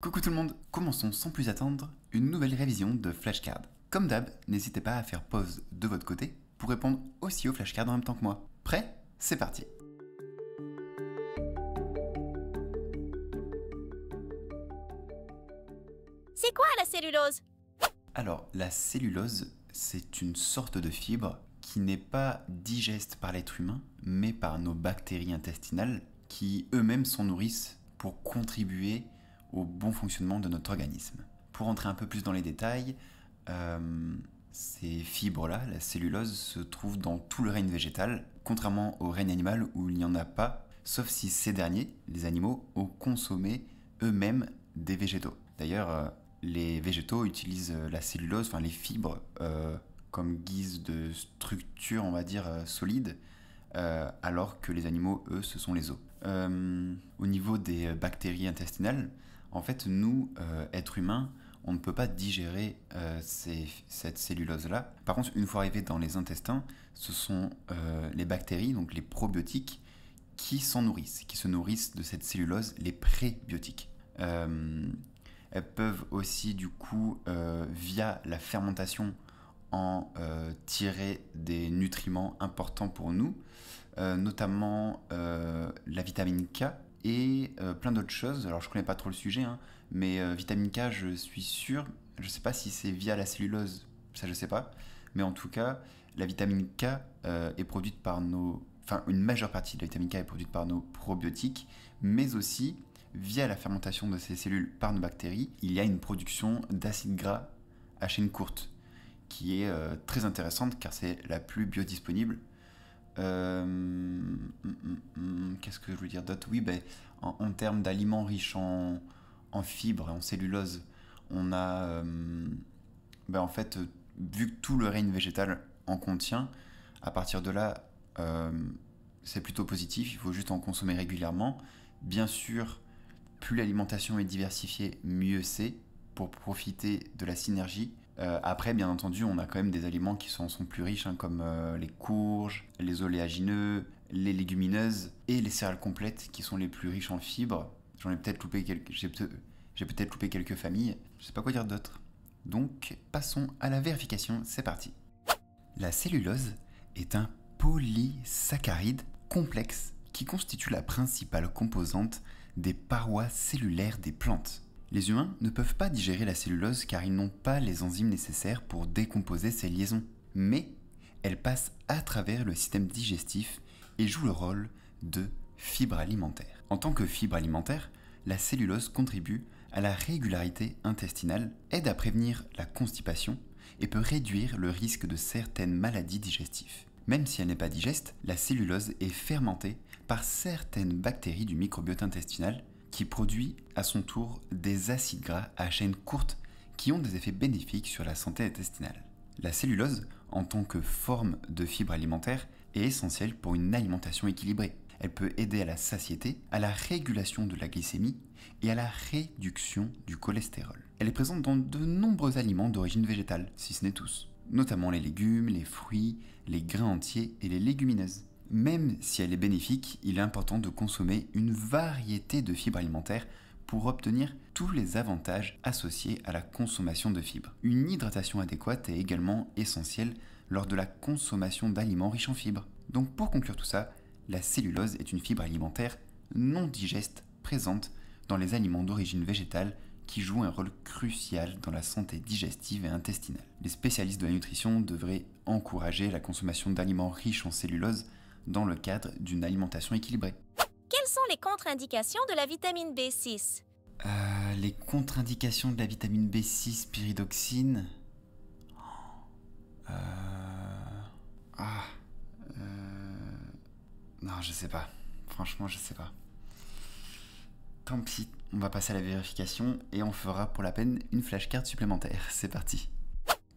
Coucou tout le monde, commençons sans plus attendre une nouvelle révision de flashcards. Comme d'hab, n'hésitez pas à faire pause de votre côté pour répondre aussi aux flashcards en même temps que moi. Prêt C'est parti C'est quoi la cellulose Alors, la cellulose, c'est une sorte de fibre qui n'est pas digeste par l'être humain, mais par nos bactéries intestinales qui eux-mêmes s'en nourrissent pour contribuer au bon fonctionnement de notre organisme. Pour entrer un peu plus dans les détails, euh, ces fibres-là, la cellulose, se trouve dans tout le règne végétal, contrairement au règne animal où il n'y en a pas, sauf si ces derniers, les animaux, ont consommé eux-mêmes des végétaux. D'ailleurs, euh, les végétaux utilisent euh, la cellulose, enfin les fibres, comme guise de structure, on va dire, solide, alors que les animaux, eux, ce sont les os. au niveau des bactéries intestinales, en fait, nous, euh, êtres humains, on ne peut pas digérer euh, cette cellulose-là. Par contre, une fois arrivé dans les intestins, ce sont euh, les bactéries, donc les probiotiques, qui s'en nourrissent, qui se nourrissent de cette cellulose, les prébiotiques. elles peuvent aussi, du coup, via la fermentation, en tirer des nutriments importants pour nous, notamment la vitamine K, et euh, plein d'autres choses. Alors je connais pas trop le sujet, hein, mais euh, vitamine K, je suis sûr. Je sais pas si c'est via la cellulose, ça je sais pas. Mais en tout cas, la vitamine K euh, est produite par nos. Enfin, une majeure partie de la vitamine K est produite par nos probiotiques, mais aussi via la fermentation de ces cellules par nos bactéries, il y a une production d'acide gras à chaîne courte, qui est très intéressante car c'est la plus biodisponible euh, hum, hum, hum, qu'est-ce que je veux dire d'autre Oui, ben, en, termes d'aliments riches en, en fibres, en cellulose, on a, euh, ben, en fait, euh, vu que tout le règne végétal en contient, à partir de là, c'est plutôt positif, il faut juste en consommer régulièrement. Bien sûr, plus l'alimentation est diversifiée, mieux c'est pour profiter de la synergie euh, après, bien entendu, on a quand même des aliments qui sont, sont plus riches, hein, comme euh, les courges, les oléagineux, les légumineuses et les céréales complètes qui sont les plus riches en fibres. J'en ai peut-être J'ai peut-être loupé quelques familles. Je sais pas quoi dire d'autre. Donc, passons à la vérification. C'est parti. La cellulose est un polysaccharide complexe qui constitue la principale composante des parois cellulaires des plantes. Les humains ne peuvent pas digérer la cellulose car ils n'ont pas les enzymes nécessaires pour décomposer ces liaisons. Mais elle passe à travers le système digestif et joue le rôle de fibre alimentaire. En tant que fibre alimentaire, la cellulose contribue à la régularité intestinale, aide à prévenir la constipation et peut réduire le risque de certaines maladies digestives. Même si elle n'est pas digeste, la cellulose est fermentée par certaines bactéries du microbiote intestinal qui produit à son tour des acides gras à chaîne courte qui ont des effets bénéfiques sur la santé intestinale. La cellulose, en tant que forme de fibre alimentaire, est essentielle pour une alimentation équilibrée. Elle peut aider à la satiété, à la régulation de la glycémie et à la réduction du cholestérol. Elle est présente dans de nombreux aliments d'origine végétale, si ce n'est tous, notamment les légumes, les fruits, les grains entiers et les légumineuses. Même si elle est bénéfique, il est important de consommer une variété de fibres alimentaires pour obtenir tous les avantages associés à la consommation de fibres. Une hydratation adéquate est également essentielle lors de la consommation d'aliments riches en fibres. Donc pour conclure tout ça, la cellulose est une fibre alimentaire non digeste présente dans les aliments d'origine végétale qui joue un rôle crucial dans la santé digestive et intestinale. Les spécialistes de la nutrition devraient encourager la consommation d'aliments riches en cellulose dans le cadre d'une alimentation équilibrée. Quelles sont les contre-indications de la vitamine B6 euh, Les contre-indications de la vitamine B6 pyridoxine euh, Ah... Euh, non, je sais pas. Franchement, je sais pas. Tant pis, on va passer à la vérification et on fera pour la peine une flashcard supplémentaire. C'est parti.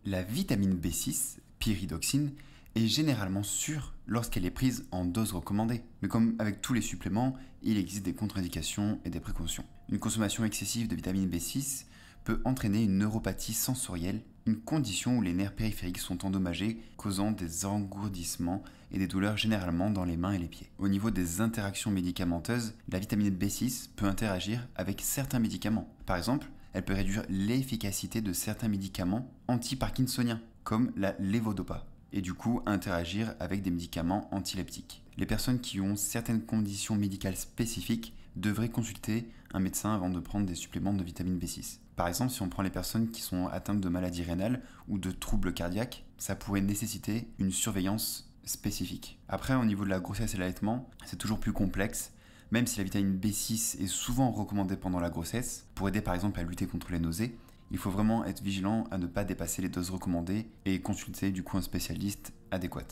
La vitamine B6, pyridoxine, est généralement sûre lorsqu'elle est prise en dose recommandée. Mais comme avec tous les suppléments, il existe des contre-indications et des précautions. Une consommation excessive de vitamine B6 peut entraîner une neuropathie sensorielle, une condition où les nerfs périphériques sont endommagés, causant des engourdissements et des douleurs généralement dans les mains et les pieds. Au niveau des interactions médicamenteuses, la vitamine B6 peut interagir avec certains médicaments. Par exemple, elle peut réduire l'efficacité de certains médicaments anti-parkinsoniens, comme la levodopa et du coup interagir avec des médicaments antileptiques. Les personnes qui ont certaines conditions médicales spécifiques devraient consulter un médecin avant de prendre des suppléments de vitamine B6. Par exemple, si on prend les personnes qui sont atteintes de maladies rénales ou de troubles cardiaques, ça pourrait nécessiter une surveillance spécifique. Après, au niveau de la grossesse et l'allaitement, c'est toujours plus complexe, même si la vitamine B6 est souvent recommandée pendant la grossesse, pour aider par exemple à lutter contre les nausées, il faut vraiment être vigilant à ne pas dépasser les doses recommandées et consulter du coup un spécialiste adéquat.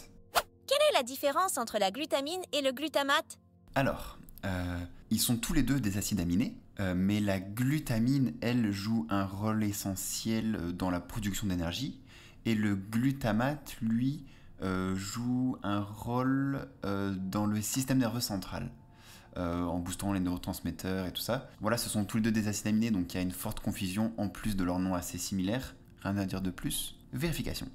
Quelle est la différence entre la glutamine et le glutamate Alors, euh, ils sont tous les deux des acides aminés, euh, mais la glutamine, elle, joue un rôle essentiel dans la production d'énergie, et le glutamate, lui, euh, joue un rôle dans le système nerveux central. Euh, en boostant les neurotransmetteurs et tout ça. Voilà, ce sont tous les deux des acides aminés, donc il y a une forte confusion en plus de leurs noms assez similaires. Rien à dire de plus. Vérification.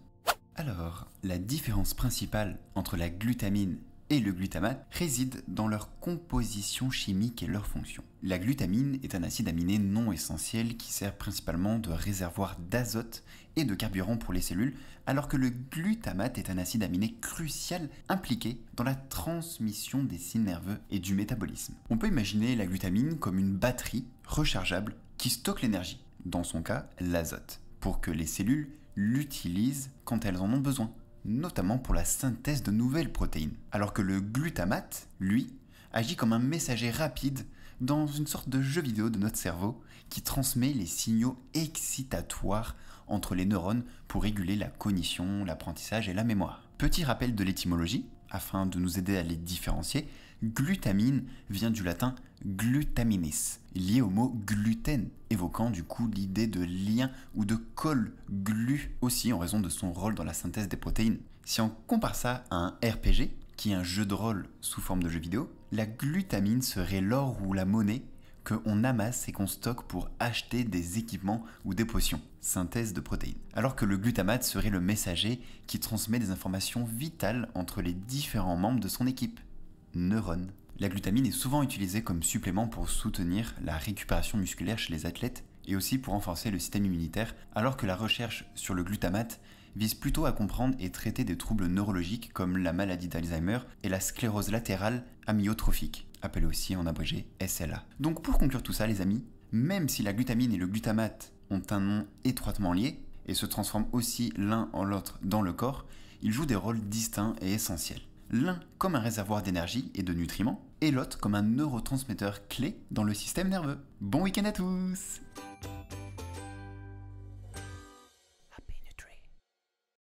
Alors, la différence principale entre la glutamine et le glutamate résident dans leur composition chimique et leur fonction. La glutamine est un acide aminé non essentiel qui sert principalement de réservoir d'azote et de carburant pour les cellules, alors que le glutamate est un acide aminé crucial impliqué dans la transmission des signes nerveux et du métabolisme. On peut imaginer la glutamine comme une batterie rechargeable qui stocke l'énergie, dans son cas l'azote, pour que les cellules l'utilisent quand elles en ont besoin notamment pour la synthèse de nouvelles protéines. Alors que le glutamate, lui, agit comme un messager rapide dans une sorte de jeu vidéo de notre cerveau qui transmet les signaux excitatoires entre les neurones pour réguler la cognition, l'apprentissage et la mémoire. Petit rappel de l'étymologie, afin de nous aider à les différencier, glutamine vient du latin glutaminis, lié au mot gluten, évoquant du coup l'idée de lien ou de colle glu aussi en raison de son rôle dans la synthèse des protéines. Si on compare ça à un RPG, qui est un jeu de rôle sous forme de jeu vidéo, la glutamine serait l'or ou la monnaie qu'on amasse et qu'on stocke pour acheter des équipements ou des potions, synthèse de protéines. Alors que le glutamate serait le messager qui transmet des informations vitales entre les différents membres de son équipe neurones. La glutamine est souvent utilisée comme supplément pour soutenir la récupération musculaire chez les athlètes et aussi pour renforcer le système immunitaire, alors que la recherche sur le glutamate vise plutôt à comprendre et traiter des troubles neurologiques comme la maladie d'Alzheimer et la sclérose latérale amyotrophique, appelée aussi en abrégé SLA. Donc pour conclure tout ça les amis, même si la glutamine et le glutamate ont un nom étroitement lié et se transforment aussi l'un en l'autre dans le corps, ils jouent des rôles distincts et essentiels l'un comme un réservoir d'énergie et de nutriments, et l'autre comme un neurotransmetteur clé dans le système nerveux. Bon week-end à tous